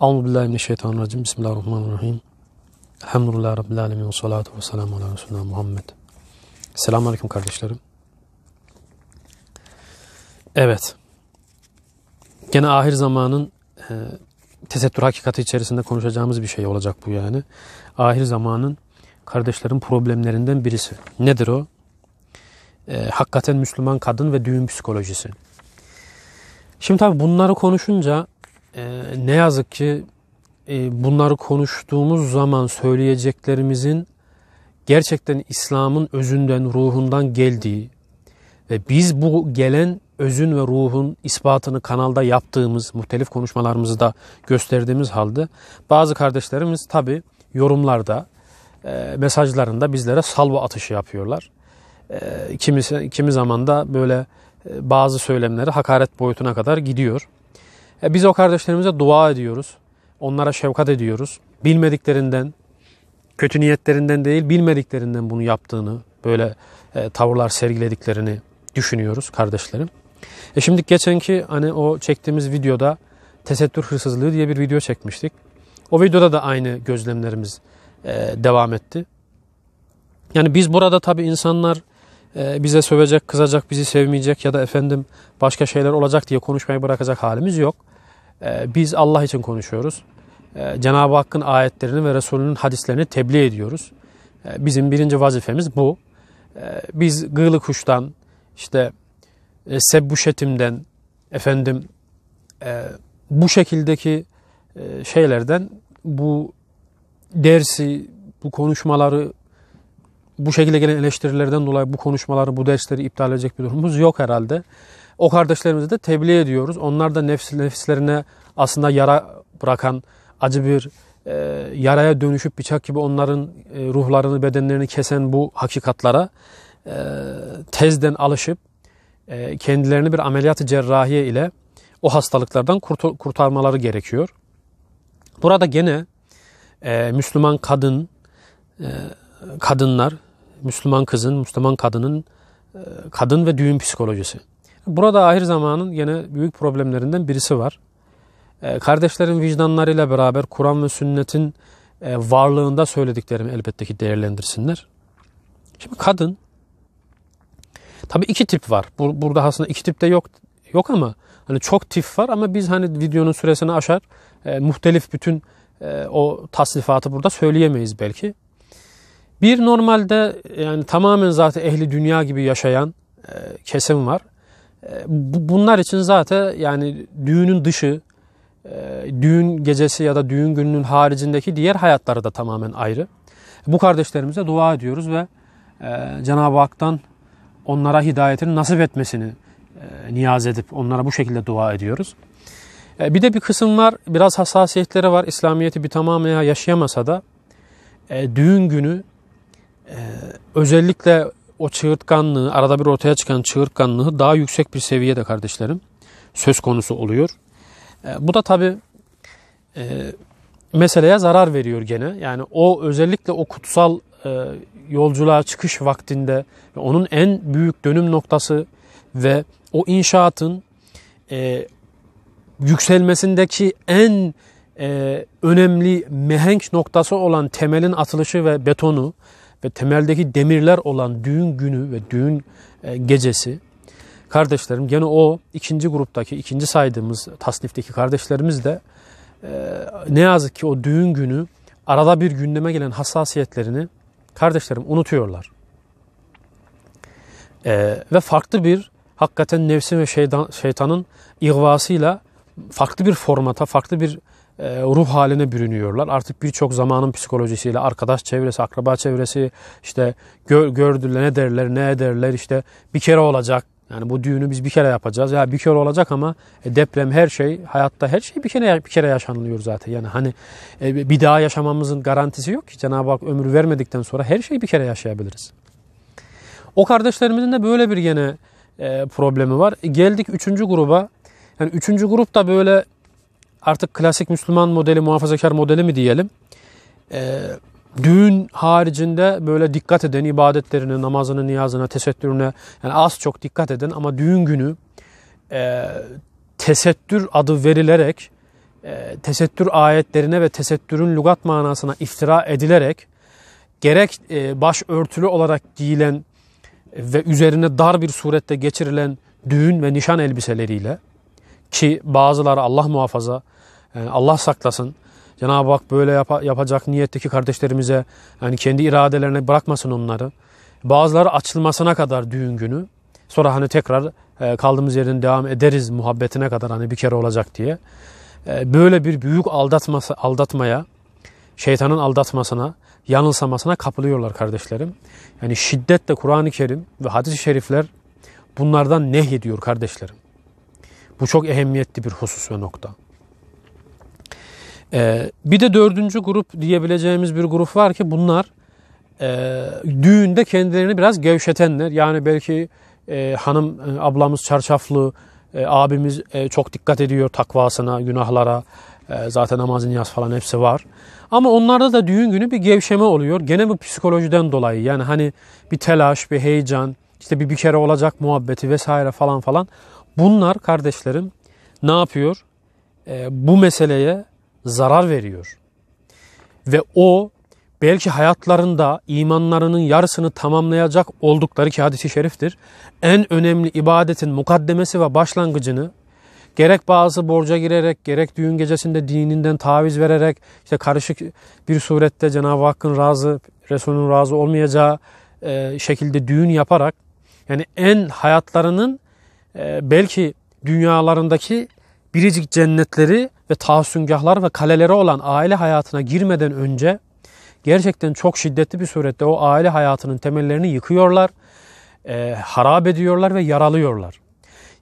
Euzu billahi mineşşeytanirracim. Bismillahirrahmanirrahim. Elhamdülillahi rabbil alamin ve salatu vesselamü ala resulina Muhammed. Selamünaleyküm kardeşlerim. Evet. Gene ahir zamanın e, tesettür hakikati içerisinde konuşacağımız bir şey olacak bu yani. Ahir zamanın kardeşlerin problemlerinden birisi. Nedir o? E, hakikaten Müslüman kadın ve düğün psikolojisi. Şimdi tabi bunları konuşunca ee, ne yazık ki e, bunları konuştuğumuz zaman söyleyeceklerimizin gerçekten İslam'ın özünden, ruhundan geldiği ve biz bu gelen özün ve ruhun ispatını kanalda yaptığımız, muhtelif konuşmalarımızda gösterdiğimiz halde bazı kardeşlerimiz tabi yorumlarda, e, mesajlarında bizlere salvo atışı yapıyorlar. E, kimi zaman da böyle e, bazı söylemleri hakaret boyutuna kadar gidiyor. E, biz o kardeşlerimize dua ediyoruz. Onlara şefkat ediyoruz. Bilmediklerinden, kötü niyetlerinden değil, bilmediklerinden bunu yaptığını, böyle e, tavırlar sergilediklerini düşünüyoruz kardeşlerim. E şimdi geçenki hani o çektiğimiz videoda tesettür hırsızlığı diye bir video çekmiştik. O videoda da aynı gözlemlerimiz e, devam etti. Yani biz burada tabii insanlar e, bize sövecek, kızacak, bizi sevmeyecek ya da efendim başka şeyler olacak diye konuşmayı bırakacak halimiz yok. Ee, biz Allah için konuşuyoruz. Ee, Cenab-ı Hakk'ın ayetlerini ve Resulünün hadislerini tebliğ ediyoruz. Ee, bizim birinci vazifemiz bu. Biz gığlı kuştan, işte e, sebbuşetimden, efendim e, bu şekildeki e, şeylerden bu dersi, bu konuşmaları, bu şekilde gelen eleştirilerden dolayı bu konuşmaları, bu dersleri iptal edecek bir durumumuz yok herhalde. O kardeşlerimizi de tebliğ ediyoruz. Onlar da nefs, nefislerine aslında yara bırakan acı bir e, yaraya dönüşüp bıçak gibi onların e, ruhlarını, bedenlerini kesen bu hakikatlara e, tezden alışıp e, kendilerini bir ameliyat cerrahiye ile o hastalıklardan kurt kurtarmaları gerekiyor. Burada gene e, Müslüman kadın, e, kadınlar, Müslüman kızın, Müslüman kadının e, kadın ve düğün psikolojisi. Burada ahir zamanın yine büyük problemlerinden birisi var. Ee, kardeşlerin vicdanlarıyla beraber Kur'an ve sünnetin e, varlığında söylediklerimi elbette ki değerlendirsinler. Şimdi kadın, tabii iki tip var. Burada aslında iki tip de yok yok ama hani çok tip var ama biz hani videonun süresini aşar e, muhtelif bütün e, o tasnifatı burada söyleyemeyiz belki. Bir normalde yani tamamen zaten ehli dünya gibi yaşayan kesim var. Ee, bunlar için zaten yani düğünün dışı, e, düğün gecesi ya da düğün gününün haricindeki diğer hayatları da tamamen ayrı. Bu kardeşlerimize dua ediyoruz ve e, Cenab-ı Hak'tan onlara hidayetini nasip etmesini e, niyaz edip onlara bu şekilde dua ediyoruz. Bir de bir kısım var, biraz hassasiyetleri var. İslamiyet'i bir tamamıyla yaşayamasa da düğün günü özellikle o çığırtkanlığı, arada bir ortaya çıkan çığırtkanlığı daha yüksek bir seviyede kardeşlerim söz konusu oluyor. E, bu da tabii e, meseleye zarar veriyor gene. Yani o özellikle o kutsal e, yolculuğa çıkış vaktinde onun en büyük dönüm noktası ve o inşaatın e, yükselmesindeki en e, önemli mehenk noktası olan temelin atılışı ve betonu ve temeldeki demirler olan düğün günü ve düğün e, gecesi kardeşlerim gene o ikinci gruptaki ikinci saydığımız tasnifteki kardeşlerimiz de e, ne yazık ki o düğün günü arada bir gündeme gelen hassasiyetlerini kardeşlerim unutuyorlar. E, ve farklı bir hakikaten nefsin ve şeytan, şeytanın ihvasıyla farklı bir formata, farklı bir e, ruh haline bürünüyorlar. Artık birçok zamanın psikolojisiyle arkadaş çevresi, akraba çevresi işte gördüler ne derler ne ederler işte bir kere olacak. Yani bu düğünü biz bir kere yapacağız. Ya bir kere olacak ama e, deprem her şey, hayatta her şey bir kere bir kere yaşanılıyor zaten. Yani hani e, bir daha yaşamamızın garantisi yok ki. Cenab-ı Hak ömür vermedikten sonra her şeyi bir kere yaşayabiliriz. O kardeşlerimizin de böyle bir gene problemi var. Geldik üçüncü gruba. Yani üçüncü grup da böyle artık klasik Müslüman modeli, muhafazakar modeli mi diyelim? E, düğün haricinde böyle dikkat eden ibadetlerine, namazına, niyazına, tesettürüne yani az çok dikkat eden ama düğün günü e, tesettür adı verilerek e, tesettür ayetlerine ve tesettürün lügat manasına iftira edilerek gerek e, baş örtülü olarak giyilen ve üzerine dar bir surette geçirilen düğün ve nişan elbiseleriyle ki bazıları Allah muhafaza yani ee, Allah saklasın. Cenab-ı Hak böyle yap- yapacak niyetteki kardeşlerimize yani kendi iradelerine bırakmasın onları. Bazıları açılmasına kadar düğün günü. Sonra hani tekrar e, kaldığımız yerden devam ederiz muhabbetine kadar hani bir kere olacak diye. E, böyle bir büyük aldatması, aldatmaya, şeytanın aldatmasına, yanılsamasına kapılıyorlar kardeşlerim. Yani şiddetle Kur'an-ı Kerim ve hadis-i şerifler bunlardan nehyediyor kardeşlerim. Bu çok ehemmiyetli bir husus ve nokta. Ee, bir de dördüncü grup diyebileceğimiz bir grup var ki bunlar e, düğünde kendilerini biraz gevşetenler. Yani belki e, hanım e, ablamız çarşaflı, abimiz çok dikkat ediyor takvasına, günahlara. zaten namaz, niyaz falan hepsi var. Ama onlarda da düğün günü bir gevşeme oluyor. Gene bu psikolojiden dolayı. Yani hani bir telaş, bir heyecan, işte bir bir kere olacak muhabbeti vesaire falan falan. Bunlar kardeşlerim ne yapıyor? bu meseleye zarar veriyor. Ve o belki hayatlarında imanlarının yarısını tamamlayacak oldukları ki hadisi şeriftir. En önemli ibadetin mukaddemesi ve başlangıcını gerek bazı borca girerek gerek düğün gecesinde dininden taviz vererek işte karışık bir surette Cenab-ı Hakk'ın razı Resul'ün razı olmayacağı e, şekilde düğün yaparak yani en hayatlarının e, belki dünyalarındaki biricik cennetleri ve tahsüngahlar ve kalelere olan aile hayatına girmeden önce gerçekten çok şiddetli bir surette o aile hayatının temellerini yıkıyorlar, e, harap ediyorlar ve yaralıyorlar.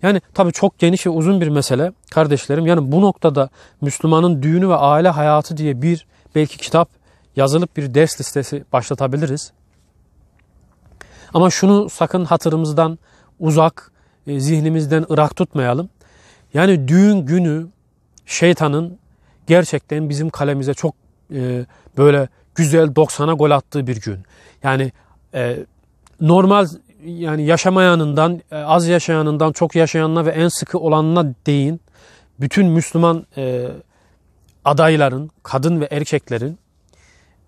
Yani tabii çok geniş ve uzun bir mesele kardeşlerim. Yani bu noktada Müslümanın düğünü ve aile hayatı diye bir belki kitap yazılıp bir ders listesi başlatabiliriz. Ama şunu sakın hatırımızdan uzak, e, zihnimizden ırak tutmayalım. Yani düğün günü şeytanın gerçekten bizim kalemize çok e, böyle güzel 90'a gol attığı bir gün. Yani e, normal yani yaşamayanından e, az yaşayanından çok yaşayanına ve en sıkı olanına değin bütün Müslüman e, adayların, kadın ve erkeklerin,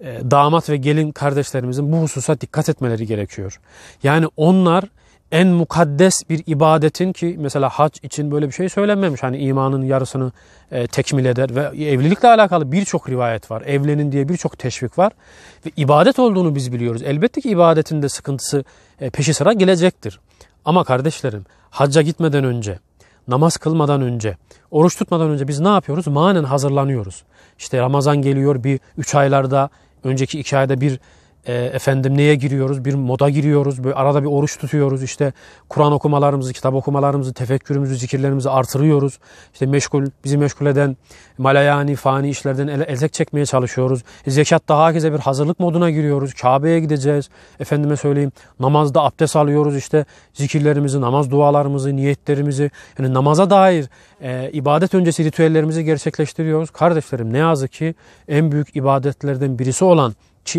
e, damat ve gelin kardeşlerimizin bu hususa dikkat etmeleri gerekiyor. Yani onlar en mukaddes bir ibadetin ki mesela hac için böyle bir şey söylenmemiş. Hani imanın yarısını e, tekmil eder ve evlilikle alakalı birçok rivayet var. Evlenin diye birçok teşvik var. Ve ibadet olduğunu biz biliyoruz. Elbette ki ibadetin de sıkıntısı e, peşi sıra gelecektir. Ama kardeşlerim hacca gitmeden önce, namaz kılmadan önce, oruç tutmadan önce biz ne yapıyoruz? Manen hazırlanıyoruz. İşte Ramazan geliyor bir üç aylarda, önceki iki ayda bir e, efendim neye giriyoruz? Bir moda giriyoruz. Böyle arada bir oruç tutuyoruz. İşte Kur'an okumalarımızı, kitap okumalarımızı, tefekkürümüzü, zikirlerimizi artırıyoruz. İşte meşgul, bizi meşgul eden malayani, fani işlerden ele, elzek çekmeye çalışıyoruz. E, zekat daha herkese bir hazırlık moduna giriyoruz. Kabe'ye gideceğiz. Efendime söyleyeyim namazda abdest alıyoruz. İşte zikirlerimizi, namaz dualarımızı, niyetlerimizi yani namaza dair e, ibadet öncesi ritüellerimizi gerçekleştiriyoruz. Kardeşlerim ne yazık ki en büyük ibadetlerden birisi olan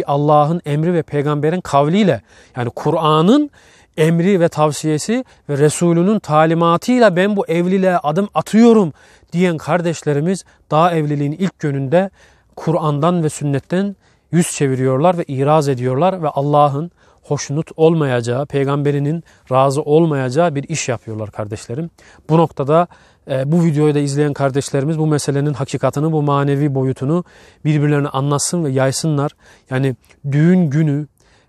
Allah'ın emri ve peygamberin kavliyle yani Kur'an'ın emri ve tavsiyesi ve Resulünün talimatıyla ben bu evliliğe adım atıyorum diyen kardeşlerimiz daha evliliğin ilk gününde Kur'an'dan ve sünnetten yüz çeviriyorlar ve iraz ediyorlar ve Allah'ın hoşnut olmayacağı, peygamberinin razı olmayacağı bir iş yapıyorlar kardeşlerim. Bu noktada ee, bu videoyu da izleyen kardeşlerimiz bu meselenin hakikatını, bu manevi boyutunu birbirlerine anlatsın ve yaysınlar. Yani düğün günü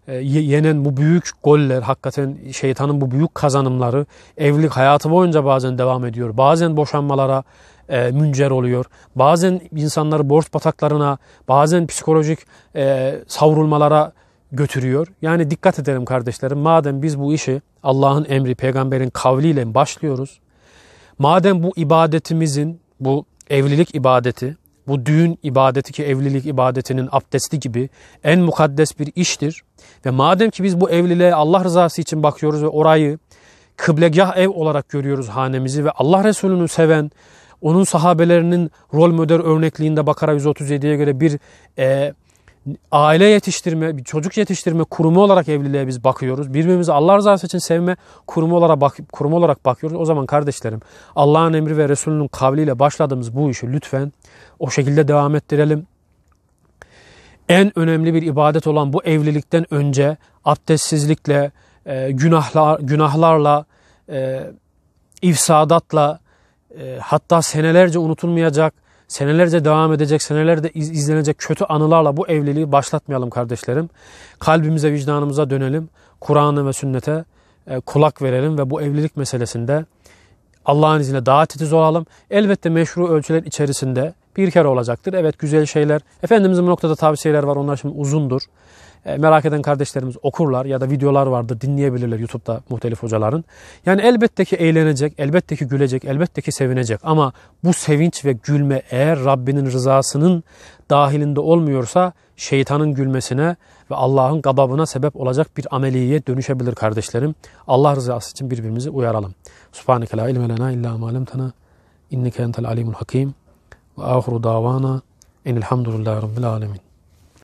e, yenen bu büyük goller, hakikaten şeytanın bu büyük kazanımları evlilik hayatı boyunca bazen devam ediyor. Bazen boşanmalara e, müncer oluyor. Bazen insanları borç bataklarına, bazen psikolojik e, savrulmalara götürüyor. Yani dikkat edelim kardeşlerim. Madem biz bu işi Allah'ın emri, peygamberin kavliyle başlıyoruz Madem bu ibadetimizin, bu evlilik ibadeti, bu düğün ibadeti ki evlilik ibadetinin abdesti gibi en mukaddes bir iştir. Ve madem ki biz bu evliliğe Allah rızası için bakıyoruz ve orayı kıblegah ev olarak görüyoruz hanemizi ve Allah Resulü'nü seven, onun sahabelerinin rol model örnekliğinde Bakara 137'ye göre bir e, aile yetiştirme, çocuk yetiştirme kurumu olarak evliliğe biz bakıyoruz. Birbirimizi Allah rızası için sevme kurumu olarak, bak, kurumu olarak bakıyoruz. O zaman kardeşlerim Allah'ın emri ve Resulünün kavliyle başladığımız bu işi lütfen o şekilde devam ettirelim. En önemli bir ibadet olan bu evlilikten önce abdestsizlikle, e, günahlar, günahlarla, e, ifsadatla, e, hatta senelerce unutulmayacak senelerce devam edecek, senelerde izlenecek kötü anılarla bu evliliği başlatmayalım kardeşlerim. Kalbimize, vicdanımıza dönelim. Kur'an'a ve sünnete e, kulak verelim ve bu evlilik meselesinde Allah'ın izniyle daha titiz olalım. Elbette meşru ölçüler içerisinde bir kere olacaktır. Evet güzel şeyler. Efendimizin bu noktada tavsiyeler var. Onlar şimdi uzundur. E, merak eden kardeşlerimiz okurlar ya da videolar vardır dinleyebilirler YouTube'da muhtelif hocaların. Yani elbette ki eğlenecek, elbette ki gülecek, elbette ki sevinecek ama bu sevinç ve gülme eğer Rabbinin rızasının dahilinde olmuyorsa şeytanın gülmesine ve Allah'ın gababına sebep olacak bir ameliye dönüşebilir kardeşlerim. Allah rızası için birbirimizi uyaralım. Subhaneke la ilme lena illa ma alemtena inneke entel alimul hakim ve ahiru davana enilhamdülillahi rabbil alemin.